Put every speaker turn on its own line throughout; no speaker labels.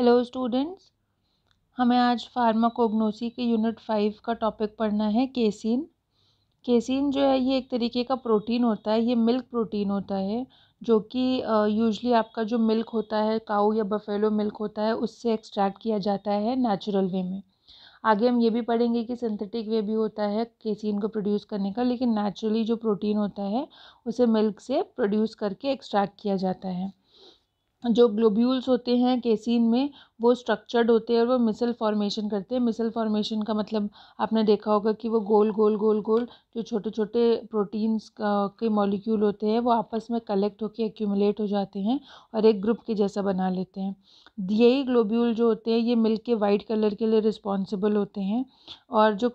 hello students हमें आज pharmacognosy के यूनिट फाइव का टॉपिक पढ़ना है केसिन केसिन जो है ये एक तरीके का प्रोटीन होता है ये मिल्क प्रोटीन होता है जो कि यूजली आपका जो मिल्क होता है काऊ या बफेलो मिल्क होता है उससे एक्सट्रैक्ट किया जाता है नेचुरल वे में आगे हम ये भी पढ़ेंगे कि सिंथेटिक वे भी होता है केसिन को प्रोड्यूस करने का लेकिन नेचुरली जो प्रोटीन होता है उसे मिल्क से प्रोड्यूस करके एक्सट्रैक्ट किया जाता है जो ग्लोब्यूल्स होते हैं केसीन में वो स्ट्रक्चर्ड होते हैं और वो मिसल फॉर्मेशन करते हैं मिसल फॉर्मेशन का मतलब आपने देखा होगा कि वो गोल गोल गोल गोल जो छोटे छोटे प्रोटीन्स के मॉलिक्यूल होते हैं वो आपस में कलेक्ट होकर एक्यूमुलेट हो जाते हैं और एक ग्रुप के जैसा बना लेते हैं यही ग्लोब्यूल जो होते हैं ये मिल के वाइट कलर के लिए रिस्पॉन्सिबल होते हैं और जो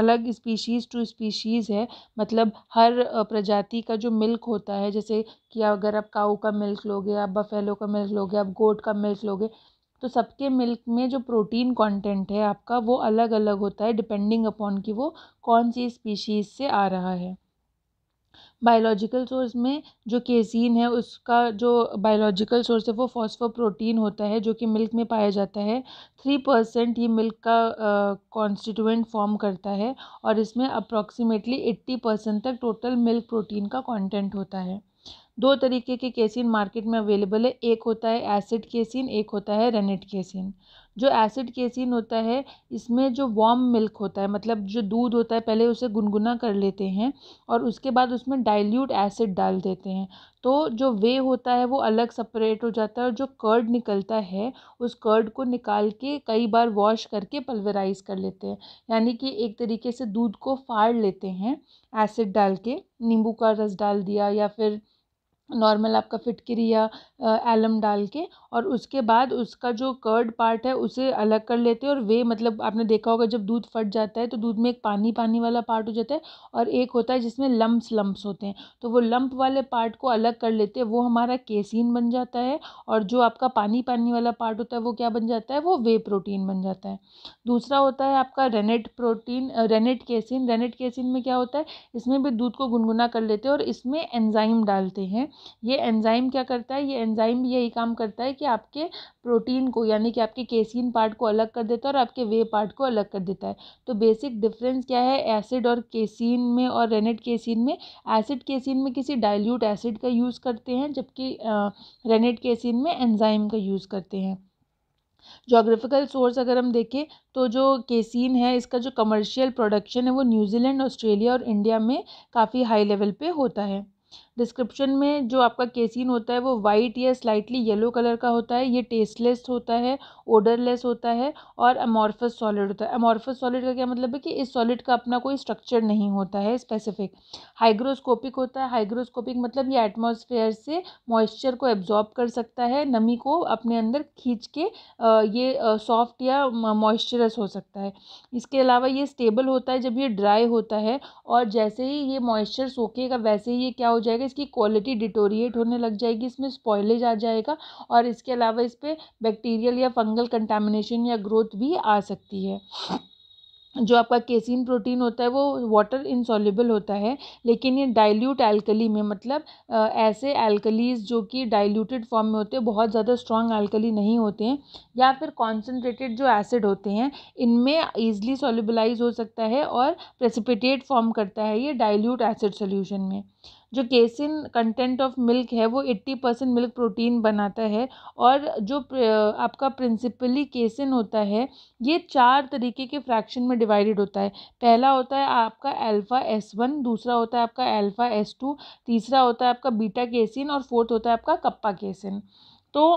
अलग स्पीशीज़ टू स्पीशीज़ है मतलब हर प्रजाति का जो मिल्क होता है जैसे कि अगर आप काऊ का मिल्क लोगे आप बफेलो का मिल्क लोगे आप गोट का मिल्क लोगे तो सबके मिल्क में जो प्रोटीन कंटेंट है आपका वो अलग अलग होता है डिपेंडिंग अपॉन कि वो कौन सी स्पीशीज़ से आ रहा है बायोलॉजिकल सोर्स में जो केसिन है उसका जो बायोलॉजिकल सोर्स है वो फॉस्फो प्रोटीन होता है जो कि मिल्क में पाया जाता है थ्री परसेंट ही मिल्क का कॉन्स्टिट्यूएंट फॉर्म करता है और इसमें अप्रॉक्सीमेटली एट्टी परसेंट तक टोटल मिल्क प्रोटीन का कंटेंट होता है दो तरीके के केसिन मार्केट में अवेलेबल है एक होता है एसिड केसिन एक होता है रेनेट केसिन जो एसिड केसिन होता है इसमें जो वॉम मिल्क होता है मतलब जो दूध होता है पहले उसे गुनगुना कर लेते हैं और उसके बाद उसमें डाइल्यूट एसिड डाल देते हैं तो जो वे होता है वो अलग सेपरेट हो जाता है और जो कर्ड निकलता है उस कर्ड को निकाल के कई बार वॉश करके पल्वराइज कर लेते हैं यानी कि एक तरीके से दूध को फाड़ लेते हैं एसिड डाल के नींबू का रस डाल दिया या फिर नॉर्मल आपका फिटकरी या एलम डाल के और उसके बाद उसका जो कर्ड पार्ट है उसे अलग कर लेते हैं और वे मतलब आपने देखा होगा जब दूध फट जाता है तो दूध में एक पानी पानी वाला पार्ट हो जाता है और एक होता है जिसमें लम्ब्स लम्ब्स होते हैं तो वो लम्प वाले पार्ट को अलग कर लेते हैं वो हमारा केसिन बन जाता है और जो आपका पानी पानी वाला पार्ट होता है वो क्या बन जाता है वो वे प्रोटीन बन जाता है दूसरा होता है आपका rennet protein rennet casein rennet casein में क्या होता है इसमें भी दूध को गुनगुना कर लेते हैं और इसमें एंजाइम डालते हैं ये एंज़ाइम क्या करता है ये एंज़ाइम भी यही काम करता है कि आपके प्रोटीन को यानी कि आपके केसिन पार्ट को अलग कर देता है और आपके वे पार्ट को अलग कर देता है तो बेसिक डिफरेंस क्या है एसिड और केसिन में और रेनेट केसिन में एसिड केसिन में किसी डायल्यूट एसिड का यूज़ करते हैं जबकि रेनेट केसिन में एंज़ाइम का यूज़ करते हैं जोग्राफिकल सोर्स अगर हम देखें तो जो केसिन है इसका जो कमर्शियल प्रोडक्शन है वो न्यूजीलैंड ऑस्ट्रेलिया और इंडिया में काफ़ी हाई लेवल पे होता है डिस्क्रिप्शन में जो आपका केसिन होता है वो वाइट या स्लाइटली येलो कलर का होता है ये टेस्टलेस होता है ओडरलेस होता है और अमॉर्फस सॉलिड होता है अमॉर्फस सॉलिड का क्या मतलब है कि इस सॉलिड का अपना कोई स्ट्रक्चर नहीं होता है स्पेसिफिक हाइग्रोस्कोपिक होता है हाइग्रोस्कोपिक मतलब ये एटमोसफेयर से मॉइस्चर को एब्जॉर्ब कर सकता है नमी को अपने अंदर खींच के ये सॉफ्ट या मॉइस्चरस हो सकता है इसके अलावा ये स्टेबल होता है जब ये ड्राई होता है और जैसे ही ये मॉइस्चर सोखेगा वैसे ही ये क्या हो जाएगा इसकी क्वालिटी डिटोरिएट होने लग जाएगी इसमें स्पॉयलेज आ जाएगा और इसके अलावा इस पर बैक्टीरियल या फंगल कंटामिनेशन या ग्रोथ भी आ सकती है जो आपका केसिन प्रोटीन होता है वो वाटर इंसॉल्यूबल होता है लेकिन ये डाइल्यूट एल्कली में मतलब ऐसे एल्कलीज जो कि डाइल्यूटेड फॉर्म में होते हैं बहुत ज़्यादा स्ट्रॉन्ग एल्कली नहीं होते हैं या फिर कॉन्सेंट्रेटेड जो एसिड होते हैं इनमें ईजिली सॉल्यूबलाइज हो सकता है और प्रेसिपिटेट फॉर्म करता है ये डाइल्यूट एसिड सोल्यूशन में जो केसिन कंटेंट ऑफ मिल्क है वो एट्टी परसेंट मिल्क प्रोटीन बनाता है और जो आपका प्रिंसिपली केसिन होता है ये चार तरीके के फ्रैक्शन में डिवाइडेड होता है पहला होता है आपका अल्फ़ा एस वन दूसरा होता है आपका अल्फ़ा एस टू तीसरा होता है आपका बीटा केसिन और फोर्थ होता है आपका कप्पा केसिन तो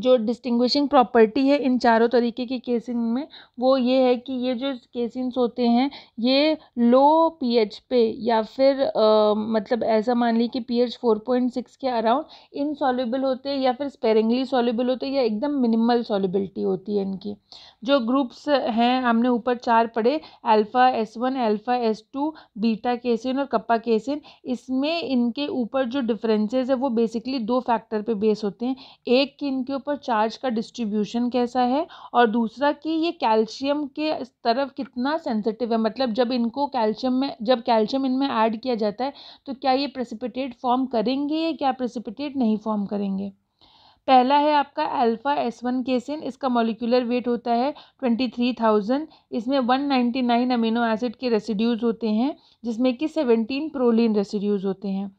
जो डिस्टिंग्विशिंग प्रॉपर्टी है इन चारों तरीके के केसिन में वो ये है कि ये जो केसिंग्स होते हैं ये लो पीएच पे या फिर आ, मतलब ऐसा मान लीजिए कि पीएच 4.6 के अराउंड इनसॉल्यूबल होते हैं या फिर स्पेरिंगली सॉल्युबल होते हैं या एकदम मिनिमल सॉल्युबिलिटी होती है इनकी जो ग्रुप्स हैं हमने ऊपर चार पढ़े alpha S one alpha S two beta casein और कप्पा केसिन इसमें इनके ऊपर जो डिफ्रेंसेज है वो बेसिकली दो फैक्टर पर बेस होते हैं एक कि इनके ऊपर चार्ज का डिस्ट्रीब्यूशन कैसा है और दूसरा कि ये कैल्शियम के तरफ कितना सेंसिटिव है मतलब जब इनको कैल्शियम में जब कैल्शियम इनमें ऐड किया जाता है तो क्या ये प्रेसिपिटेट फॉर्म करेंगे या क्या प्रेसिपिटेट नहीं फॉर्म करेंगे पहला है आपका अल्फ़ा एस वन केसिन इसका मोलिकुलर वेट होता है ट्वेंटी थ्री थाउजेंड इसमें one ninety nine amino acid के रेसिड्यूज़ होते हैं जिसमें कि सेवेंटीन प्रोलिन रेसिड्यूज़ होते हैं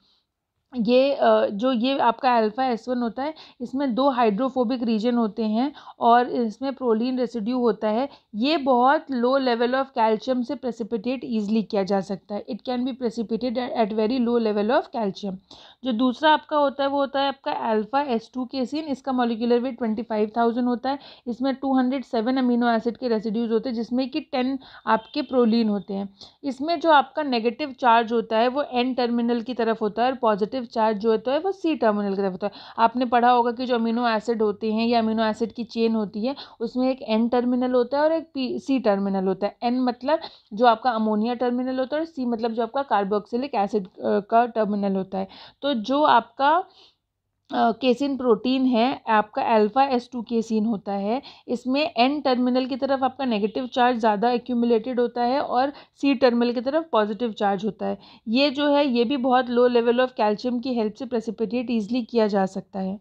ये जो ये आपका अल्फ़ा एस वन होता है इसमें दो हाइड्रोफोबिक रीजन होते हैं और इसमें प्रोलीन रेसिड्यू होता है ये बहुत लो लेवल ऑफ कैल्शियम से प्रेसिपिटेट ईजिली किया जा सकता है it can be precipitated at very low level of calcium जो दूसरा आपका होता है वो होता है आपका अल्फ़ा एस टू केसिन इसका molecular weight twenty five thousand होता है इसमें two hundred seven amino acid के रेसिड्यूज़ होते हैं जिसमें कि टेन आपके प्रोलिन होते हैं इसमें जो आपका नेगेटिव चार्ज होता है वो एन टर्मिनल की तरफ होता है और पॉजिटिव पॉजिटिव चार्ज जो होता है वो सी टर्मिनल की तरफ होता है आपने पढ़ा होगा कि जो अमीनो एसिड होते हैं या अमीनो एसिड की चेन होती है उसमें एक एन टर्मिनल होता है और एक पी सी टर्मिनल होता है एन मतलब जो आपका अमोनिया टर्मिनल होता है और सी मतलब जो आपका कार्बोक्सिलिक एसिड का टर्मिनल होता है तो जो आपका केसिन प्रोटीन है आपका अल्फ़ा एस टू केसिन होता है इसमें एन टर्मिनल की तरफ आपका नेगेटिव चार्ज ज़्यादा एक्यूमुलेटेड होता है और सी टर्मिनल की तरफ पॉजिटिव चार्ज होता है ये जो है ये भी बहुत लो लेवल ऑफ कैल्शियम की हेल्प से प्रेसिपिटेट ईजिली किया जा सकता है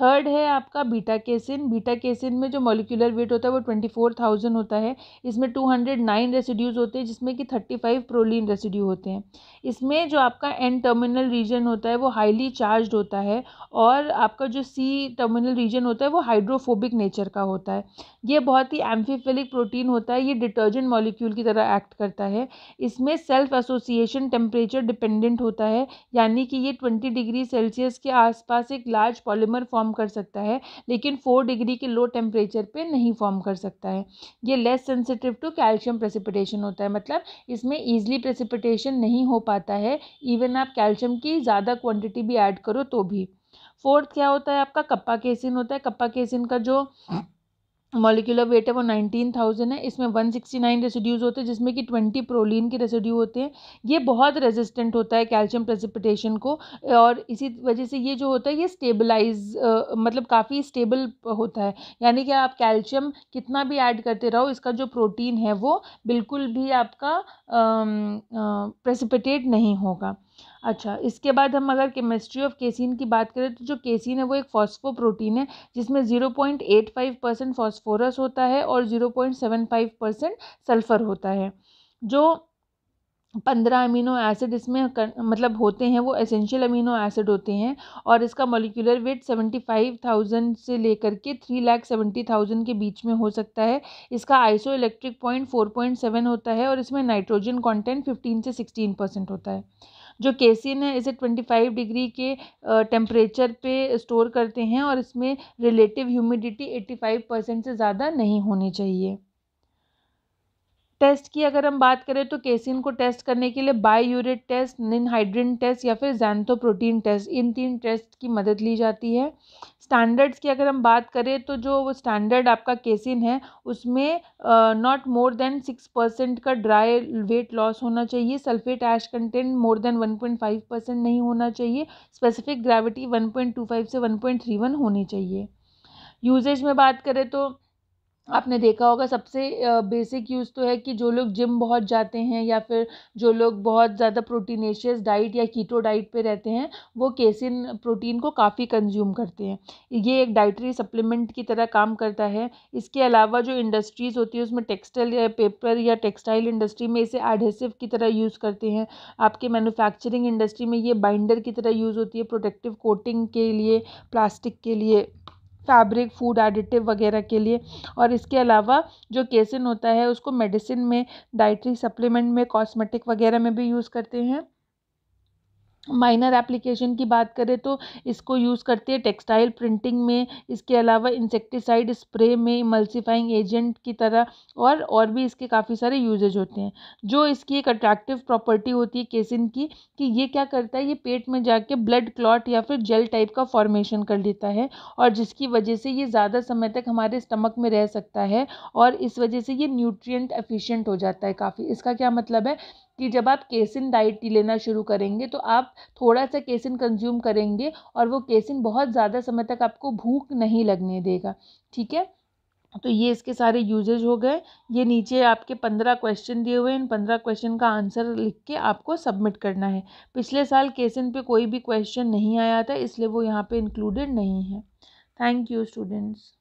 थर्ड है आपका बीटा केसिन बीटा केसिन में जो मोलिकुलर वेट होता है वो ट्वेंटी फोर थाउजेंड होता है इसमें टू हंड्रेड नाइन रेसिड्यूज़ होते हैं जिसमें कि थर्टी फाइव प्रोलिन रेसिड्यू होते हैं इसमें जो आपका एन टर्मिनल रीजन होता है वो हाईली चार्ज होता है और आपका जो सी टर्मिनल रीजन होता है वो हाइड्रोफोबिक नेचर का होता है ये बहुत ही एम्फीफिलिक प्रोटीन होता है ये डिटर्जेंट मॉलिक्यूल की तरह एक्ट करता है इसमें सेल्फ एसोसिएशन टेम्परेचर डिपेंडेंट होता है यानी कि ये ट्वेंटी डिग्री सेल्सियस के आसपास एक लार्ज पॉलीमर फॉर्म फॉर्म कर सकता है लेकिन फोर डिग्री के लो टेम्परेचर पे नहीं फॉर्म कर सकता है ये less sensitive to calcium precipitation होता है मतलब इसमें ईजिली प्रेसिपिटेशन नहीं हो पाता है इवन आप कैल्शियम की ज़्यादा क्वान्टिटी भी ऐड करो तो भी फोर्थ क्या होता है आपका कप्पा केसिन होता है कप्पा केसिन का जो मॉलिकुलर वेट है वो नाइनटीन थाउजेंड है इसमें वन सिक्सटी नाइन रेसिड्यूज़ होते हैं जिसमें कि ट्वेंटी प्रोलिन के रेसिड्यू होते हैं ये बहुत रेजिस्टेंट होता है कैल्शियम प्रेसिपिटेशन को और इसी वजह से ये जो होता है ये स्टेबलाइज मतलब काफ़ी स्टेबल होता है यानी कि आप कैल्शियम कितना भी ऐड करते रहो इसका जो प्रोटीन है वो बिल्कुल भी आपका प्रेसिपिटेट नहीं होगा अच्छा इसके बाद हम अगर केमिस्ट्री ऑफ केसिन की बात करें तो जो केसिन है वो एक फॉस्फो प्रोटीन है जिसमें zero point eight five percent phosphorus होता है और zero point seven five percent sulphur होता है जो पंद्रह अमीनो एसिड इसमें कर, मतलब होते हैं वो एसेंशियल अमीनो एसिड होते हैं और इसका molecular weight seventy five thousand से लेकर के थ्री लाख सेवेंटी थाउजेंड के बीच में हो सकता है इसका iso electric point four point seven होता है और इसमें नाइट्रोजन कॉन्टेंट फिफ्टीन से सिक्सटीन परसेंट होता है जो केसिन है इसे ट्वेंटी फाइव डिग्री के टेम्परेचर पे स्टोर करते हैं और इसमें relative humidity eighty five percent से ज़्यादा नहीं होनी चाहिए टेस्ट की अगर हम बात करें तो केसिन को टेस्ट करने के लिए यूरिट टेस्ट निनहाइड्रिन टेस्ट या फिर जैनथोप्रोटीन टेस्ट इन तीन टेस्ट की मदद ली जाती है स्टैंडर्ड्स की अगर हम बात करें तो जो वो स्टैंडर्ड आपका केसिन है उसमें not more than six percent का ड्राई वेट लॉस होना चाहिए sulphate ash content more than one point five percent नहीं होना चाहिए specific gravity one point two five से वन पॉइंट थ्री वन होनी चाहिए यूजेज में बात करें तो आपने देखा होगा सबसे बेसिक यूज़ तो है कि जो लोग जिम बहुत जाते हैं या फिर जो लोग बहुत ज़्यादा प्रोटीनेशियस डाइट या कीटो डाइट पे रहते हैं वो केसिन प्रोटीन को काफ़ी कंज्यूम करते हैं ये एक डाइटरी सप्लीमेंट की तरह काम करता है इसके अलावा जो इंडस्ट्रीज़ होती है उसमें टेक्सटाइल या पेपर या टेक्सटाइल इंडस्ट्री में इसे एडहेसिव की तरह यूज़ करते हैं आपके मैनुफैक्चरिंग इंडस्ट्री में ये बाइंडर की तरह यूज़ होती है प्रोटेक्टिव कोटिंग के लिए प्लास्टिक के लिए फैब्रिक फूड एडिटिव वगैरह के लिए और इसके अलावा जो केसिन होता है उसको मेडिसिन में डाइट्री सप्लीमेंट में कॉस्मेटिक वगैरह में भी यूज़ करते हैं माइनर एप्लीकेशन की बात करें तो इसको यूज़ करते हैं टेक्सटाइल प्रिंटिंग में इसके अलावा इंसेक्टिसाइड स्प्रे में इमल्सिफाइंग एजेंट की तरह और और भी इसके काफ़ी सारे यूजेज होते हैं जो इसकी एक अट्रैक्टिव प्रॉपर्टी होती है केसिन की कि ये क्या करता है ये पेट में जाके ब्लड क्लॉट या फिर जेल टाइप का फॉर्मेशन कर लेता है और जिसकी वजह से ये ज़्यादा समय तक हमारे स्टमक में रह सकता है और इस वजह से ये न्यूट्रियट एफ़िशेंट हो जाता है काफ़ी इसका क्या मतलब है कि जब आप केसिन डाइट लेना शुरू करेंगे तो आप थोड़ा सा केसिन कंज्यूम करेंगे और वो केसिन बहुत ज़्यादा समय तक आपको भूख नहीं लगने देगा ठीक है तो ये इसके सारे यूजेज हो गए ये नीचे आपके पंद्रह क्वेश्चन दिए हुए हैं इन पंद्रह क्वेश्चन का आंसर लिख के आपको सबमिट करना है पिछले साल केसिन पे कोई भी क्वेश्चन नहीं आया था इसलिए वो यहाँ पे इंक्लूडेड नहीं है थैंक यू स्टूडेंट्स